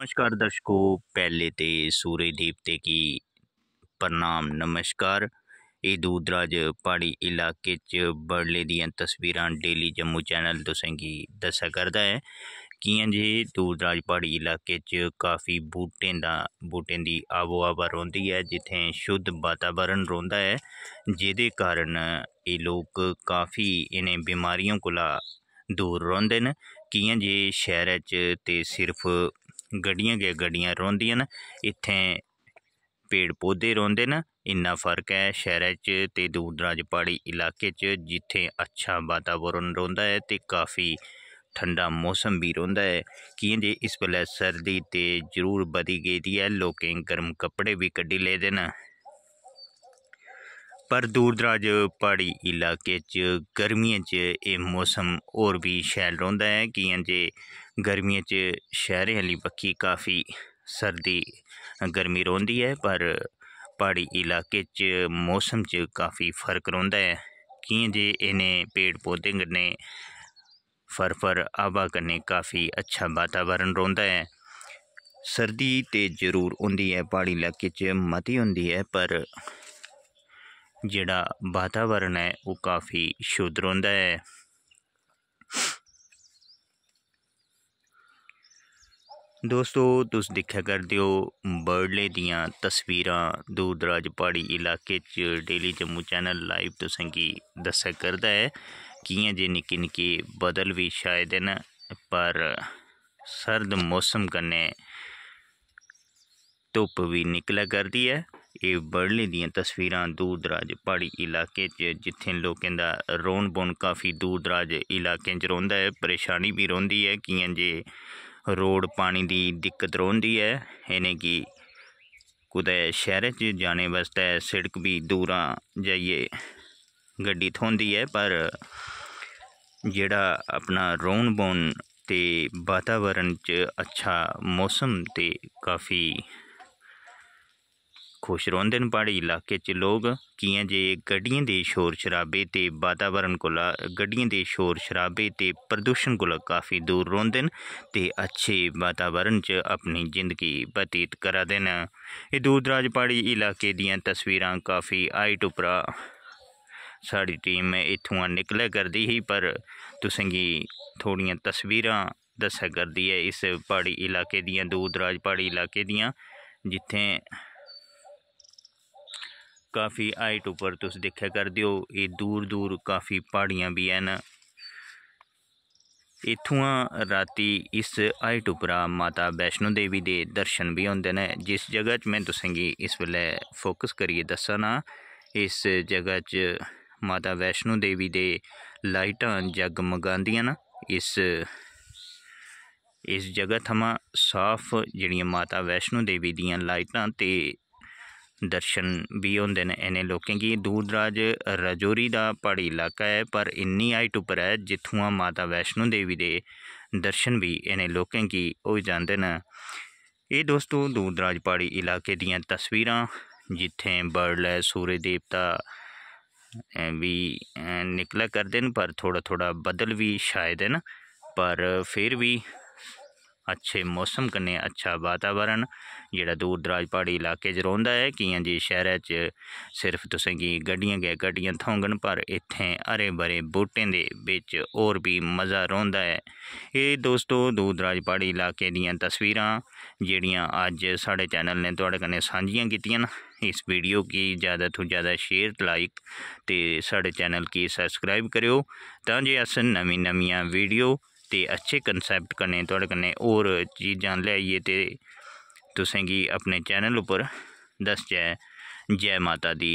नमस्कार दर्शकों पहले ते सूर्य देवते की प्रणाम नमस्कार ਇਹ ਦੂਰ ਦਰਾਜ ਪਹਾੜੀ ਇਲਾਕੇ 'ਚ ਬੜਲੇ ਦੀਆਂ ਤਸਵੀਰਾਂ ਡੇਲੀ ਜੰਮੂ ਚੈਨਲ ਤੋਂ ਸੰਗੀ ਦੱਸਿਆ ਕਰਦਾ ਹੈ ਕਿਹਾਂ ਜੇ ਦੂਰ ਦਰਾਜ ਪਹਾੜੀ ਇਲਾਕੇ 'ਚ ਕਾਫੀ ਬੂਟੇ ਦਾ ਬੂਟੇ ਦੀ ਆਬੋ ਹਵਾ ਰੋਂਦੀ ਹੈ ਜਿੱਥੇ ਸ਼ੁੱਧ ਵਾਤਾਵਰਣ ਰੋਂਦਾ ਹੈ ਜਿਹਦੇ ਕਾਰਨ ਇਹ ਲੋਕ ਕਾਫੀ ਇਹਨੇ ਬਿਮਾਰੀਆਂ ਕੋਲਾ ਦੂਰ ਰਹਿੰਦੇ ਨੇ ਕਿਹਾਂ ਜੇ ਸ਼ਹਿਰ 'ਚ ਤੇ ਸਿਰਫ ਗੱਡੀਆਂ ਗੇ ਗੱਡੀਆਂ ਰੋਂਦੀਆਂ ਨਾ ਇੱਥੇ ਪੇੜ ਪੌਦੇ ਰੋਂਦੇ ਨਾ ਇੰਨਾ ਫਰਕ ਹੈ ਸ਼ਹਿਰ ਚ ਤੇ ਦੂਰ ਦਰਾਜ ਪਹਾੜੀ ਇਲਾਕੇ ਚ ਜਿੱਥੇ ਅੱਛਾ ਵਾਤਾਵਰਣ ਰੋਂਦਾ ਹੈ ਤੇ ਕਾਫੀ ਠੰਡਾ ਮੌਸਮ ਵੀ ਰੋਂਦਾ ਹੈ ਕਿੰਜੇ ਇਸ ਵੇਲੇ ਸਰਦੀ ਤੇ ਜ਼ਰੂਰ ਬਦੀ ਗਈ ਦੀ ਹੈ ਲੋਕਿੰਗ ਗਰਮ ਕੱਪੜੇ ਵੀ ਕੱਢੀ ਲੈਦੇ ਨੇ पर दूर दराज प्हाड़ी इलाके गर्मियों गर्मियें च एह् मौसम और भी शैल रौंह्दा ऐ कि'यां जे गर्मियें च शैह्रें आह्ली काफी सर्दी गर्मी रौंह्दी है पर प्हाड़ी इलाके मौसम च काफी फर्क रौंह्दा ऐ कि'यां जे इ'नें पेड़ पौधें कन्नै फरफर हवा कन्नै काफी अच्छा वातावरण रौंह्दा है सर्दी तो जरूर होंदी ऐ प्हाड़ी इलाके मती होंदी ऐ पर ਜਿਹੜਾ ਵਾਤਾਵਰਣ ਹੈ ਉਹ ਕਾਫੀ ਸ਼ੁੱਧ ਰਹਿੰਦਾ ਹੈ ਦੋਸਤੋ ਤੁਸੀਂ ਦੇਖਿਆ ਕਰਦੇ ਹੋ ਬਰਡਲੇ ਦੀਆਂ ਤਸਵੀਰਾਂ ਦੂਰ ਦਰਾਜ ਪਹਾੜੀ ਇਲਾਕੇ 'ਚ ਡੇਲੀ ਜੰਮੂ ਚੈਨਲ ਲਾਈਵ ਤੁਸੀਂ ਕੀ ਦੱਸਿਆ ਕਰਦਾ ਹੈ ਕਿਵੇਂ ਜੇ ਨਿੱਕੇ ਨਿੱਕੇ ਬਦਲ ਵੀ ਸ਼ਾਇਦ ਹਨ ਪਰ सर्द मौसम कन्ने धुप्प भी निकला करदी है ਇਹ ਬਰਲੀ ਦੀਆਂ ਤਸਵੀਰਾਂ ਦੂਰ ਦਰਾਜ ਪਹਾੜੀ ਇਲਾਕੇ 'ਚ ਜਿੱਥੇ ਲੋਕਾਂ ਦਾ ਰੋਣ ਬੋਣ ਕਾਫੀ ਦੂਰ ਦਰਾਜ ਇਲਾਕੇ 'ਚ ਰਹਿੰਦਾ ਹੈ ਪਰੇਸ਼ਾਨੀ ਵੀ ਰਹਿੰਦੀ ਹੈ ਕਿ ਜੇ ਰੋਡ ਪਾਣੀ ਦੀ ਦਿੱਕਤ ਰਹਿੰਦੀ ਹੈ ਇਹਨੇ ਕੀ ਕੁਦੇ ਸ਼ਹਿਰ 'ਚ ਜਾਣੇ ਵਾਸਤੇ ਸੜਕ ਵੀ ਦੂਰਾਂ ਜਾਈਏ ਗੱਡੀ ਥੋਂਦੀ ਹੈ ਪਰ ਜਿਹੜਾ ਆਪਣਾ ਰੋਣ ਬੋਣ ਤੇ ਵਾਤਾਵਰਣ 'ਚ ਅੱਛਾ ਮੌਸਮ ਤੇ ਕਾਫੀ खुश रोंदे पहाड़ी इलाके लोग कि जे गड्डियों के शोर शराबे तो वातावरण को गड्डियों के शोर शराबे तो प्रदूषण को काफ़ी दूर रोंदे तो अच्छे वातावरण च अपनी जिंदगी बतीत करा दे दूर दराज पहाड़ी इलाके दस्वीर काफ़ी हाइट टुपरा साड़ी टीम इतुआ निकल करती ही पर तुसगी थोड़िया तस्वीर दसा करती है इस पहाड़ी इलाके दूर दराज पहाड़ी इलाके दिया जिथे ਕਾਫੀ ਹਾਈਟ ਉੱਪਰ ਤੁਸੀਂ ਦੇਖਿਆ ਕਰਦੇ ਹੋ ਇਹ ਦੂਰ ਦੂਰ ਕਾਫੀ ਪਹਾੜੀਆਂ ਵੀ ਹਨ ਇਥੋਂ ਰਾਤੀ ਇਸ ਹਾਈਟ ਉੱਪਰ ਮਾਤਾ ਵੈਸ਼ਨੋ ਦੇਵੀ ਦੇ ਦਰਸ਼ਨ ਵੀ ਹੁੰਦੇ ਨੇ ਜਿਸ ਜਗ੍ਹਾ 'ਚ ਮੈਂ ਤੁਸੀਂ ਇਸ ਵੇਲੇ ਫੋਕਸ ਕਰੀਏ ਦੱਸਣਾ ਇਸ ਜਗ੍ਹਾ 'ਚ ਮਾਤਾ ਵੈਸ਼ਨੋ ਦੇਵੀ ਦੇ ਲਾਈਟਾਂ ਜਗਮਗਾਉਂਦੀਆਂ ਨਾ ਇਸ ਇਸ ਜਗ੍ਹਾ ਥਮਾ ਸਾਫ ਜਿਹੜੀਆਂ ਮਾਤਾ ਵੈਸ਼ਨੂ ਦੇਵੀ ਦੀਆਂ ਲਾਈਟਾਂ ਤੇ ਦਰਸ਼ਨ ਵੀ ਹੁੰਦੇ ਨੇ ਇਹਨੇ ਲੋਕਾਂ ਕੀ ਦੂਰ ਦਰਾਜ ਰਜੋਰੀ ਦਾ ਪਹਾੜੀ ਇਲਾਕਾ ਹੈ ਪਰ ਇੰਨੀ ਹਾਈਟ ਉੱਪਰ ਹੈ ਜਿੱਥੋਂ ਮਾਤਾ ਵੈਸ਼ਨੂ ਦੇਵੀ ਦੇ ਦਰਸ਼ਨ ਵੀ ਇਹਨੇ ਲੋਕਾਂ ਕੀ ਉਹ ਜਾਂਦੇ ਨੇ ਇਹ ਦੋਸਤੋ ਦੂਰ ਦਰਾਜ ਪਹਾੜੀ ਇਲਾਕੇ ਦੀਆਂ ਤਸਵੀਰਾਂ ਜਿੱਥੇ ਬਰਡ ਲੈ ਸੂਰਜ ਦੇਵਤਾ ਵੀ ਨਿਕਲ ਕਰਦੇ ਨੇ ਪਰ ਥੋੜਾ ਥੋੜਾ ਬਦਲ ਵੀ ਸ਼ਾਇਦ ਹੈ ਨਾ ਪਰ ਫਿਰ ਵੀ अच्छे मौसम कन्नै अच्छा वातावरण जेह्ड़ा दूर दराज पहाड़ी इलाके च रौंह्दा ऐ कि'यां जे शैह्रै च सिर्फ तुसेंगी गड्डियां गै गड्डियां थ्होङन पर इतें हरे भरे बूह्टें दे बिच्च होर बी मज़ा रौंह्दा है ये दोस्तों दूर दराज पहाड़ी इलाके दस्वीर तस्वीरां साढ़े चैनल ने थुआढ़े कन्नै सांझियां कीतियां इस वीडियो की जादै तों जादै शेयर लाइक ते साढ़े चैनल गी सब्सक्राइब करेओ तां जे अस नमीं नमियां वीडियो ते अच्छे कंसैप्ट कन्नै थुआढ़े कन्नै होर चीज़ां लेआइयै ते तुसेंगी अपने चैनल उप्पर दसचै जय माता दी